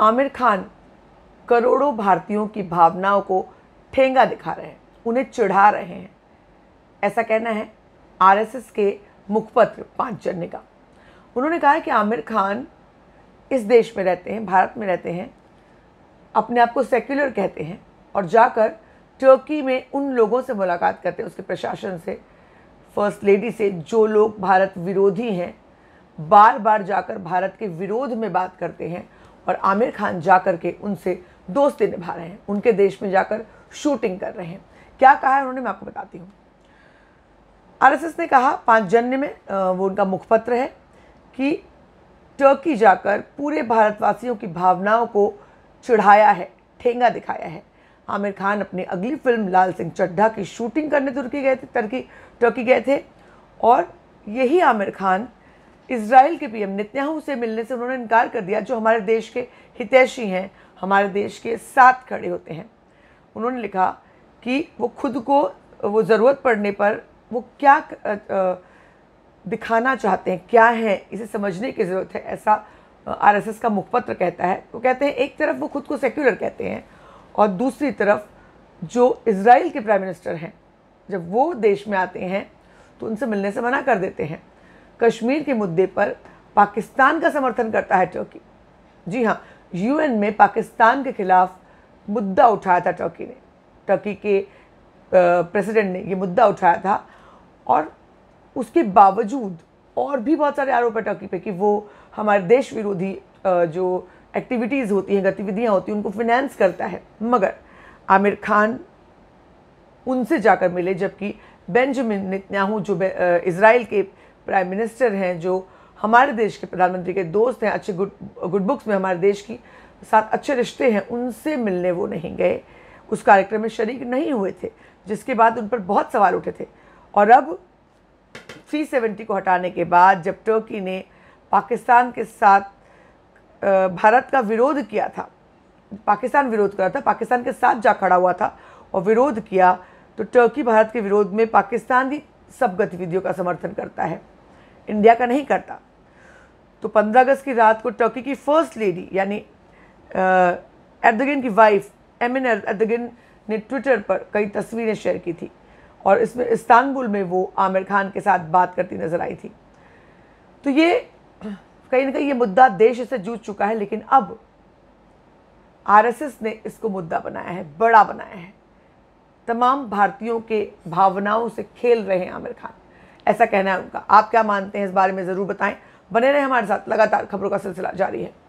आमिर खान करोड़ों भारतीयों की भावनाओं को ठेंगा दिखा रहे हैं उन्हें चिढ़ा रहे हैं ऐसा कहना है आरएसएस के मुखपत्र पांच ने का उन्होंने कहा कि आमिर खान इस देश में रहते हैं भारत में रहते हैं अपने आप को सेक्युलर कहते हैं और जाकर टर्की में उन लोगों से मुलाकात करते हैं उसके प्रशासन से फर्स्ट लेडी से जो लोग भारत विरोधी हैं बार बार जाकर भारत के विरोध में बात करते हैं और आमिर खान जा कर के उनसे दोस्ती निभा रहे हैं उनके देश में जाकर शूटिंग कर रहे हैं क्या कहा है उन्होंने मैं आपको बताती हूँ आरएसएस ने कहा पाँच जन्य में वो उनका मुखपत्र है कि टर्की जाकर पूरे भारतवासियों की भावनाओं को चिढ़ाया है ठेंगा दिखाया है आमिर खान अपनी अगली फिल्म लाल सिंह चड्ढा की शूटिंग करने तुर्की गए थे तुर्की टर्की गए थे और यही आमिर खान इसराइल के पीएम नित्याहू से मिलने से उन्होंने इनकार कर दिया जो हमारे देश के हितैषी हैं हमारे देश के साथ खड़े होते हैं उन्होंने लिखा कि वो खुद को वो ज़रूरत पड़ने पर वो क्या दिखाना चाहते हैं क्या है इसे समझने की ज़रूरत है ऐसा आरएसएस का मुखपत्र कहता है वो कहते हैं एक तरफ वो खुद को सेक्युलर कहते हैं और दूसरी तरफ जो इसराइल के प्राइम मिनिस्टर हैं जब वो देश में आते हैं तो उनसे मिलने से मना कर देते हैं कश्मीर के मुद्दे पर पाकिस्तान का समर्थन करता है टर्की जी हाँ यूएन में पाकिस्तान के खिलाफ मुद्दा उठाया था टर्की ने टर्की के प्रेसिडेंट ने ये मुद्दा उठाया था और उसके बावजूद और भी बहुत सारे आरोप है टर्की पे कि वो हमारे देश विरोधी जो एक्टिविटीज़ होती हैं गतिविधियाँ होती हैं उनको फिनेंस करता है मगर आमिर खान उनसे जाकर मिले जबकि बेंजामिन नितन्याहू जो इसराइल के प्राइम मिनिस्टर हैं जो हमारे देश के प्रधानमंत्री के दोस्त हैं अच्छे गुड गुड बुक्स में हमारे देश की साथ अच्छे रिश्ते हैं उनसे मिलने वो नहीं गए उस कार्यक्रम में शरीक नहीं हुए थे जिसके बाद उन पर बहुत सवाल उठे थे और अब 370 को हटाने के बाद जब टर्की ने पाकिस्तान के साथ भारत का विरोध किया था पाकिस्तान विरोध करा था पाकिस्तान के साथ जा खड़ा हुआ था और विरोध किया तो टर्की भारत के विरोध में पाकिस्तान की सब गतिविधियों का समर्थन करता है इंडिया का नहीं करता तो 15 अगस्त की रात को टर्की की फर्स्ट लेडी यानी एर्दगिन की वाइफ एमिन एर्दगिन ने ट्विटर पर कई तस्वीरें शेयर की थी और इसमें इस्तानबुल में वो आमिर खान के साथ बात करती नजर आई थी तो ये कहीं ना कहीं ये मुद्दा देश से जूझ चुका है लेकिन अब आरएसएस ने इसको मुद्दा बनाया है बड़ा बनाया है तमाम भारतीयों के भावनाओं से खेल रहे हैं आमिर खान ऐसा कहना है उनका आप क्या मानते हैं इस बारे में ज़रूर बताएं बने रहें हमारे साथ लगातार खबरों का सिलसिला जारी है